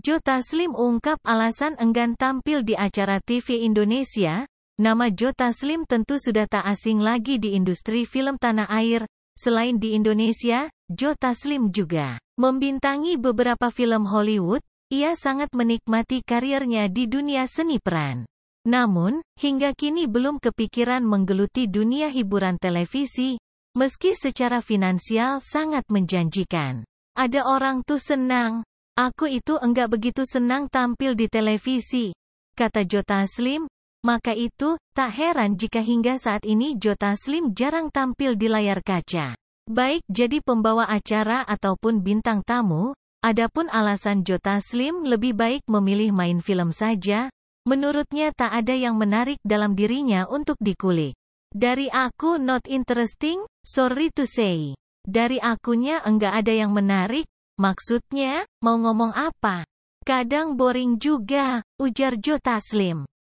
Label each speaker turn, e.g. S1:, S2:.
S1: Joe Taslim ungkap alasan enggan tampil di acara TV Indonesia, nama Joe Taslim tentu sudah tak asing lagi di industri film tanah air, selain di Indonesia, Joe Taslim juga membintangi beberapa film Hollywood, ia sangat menikmati karirnya di dunia seni peran. Namun, hingga kini belum kepikiran menggeluti dunia hiburan televisi, meski secara finansial sangat menjanjikan. Ada orang tuh senang, Aku itu enggak begitu senang tampil di televisi, kata Jota Slim. Maka itu, tak heran jika hingga saat ini Jota Slim jarang tampil di layar kaca. Baik jadi pembawa acara ataupun bintang tamu, adapun alasan Jota Slim lebih baik memilih main film saja, menurutnya tak ada yang menarik dalam dirinya untuk dikulik. Dari aku not interesting, sorry to say. Dari akunya enggak ada yang menarik, Maksudnya, mau ngomong apa? Kadang boring juga, ujar Jota Slim.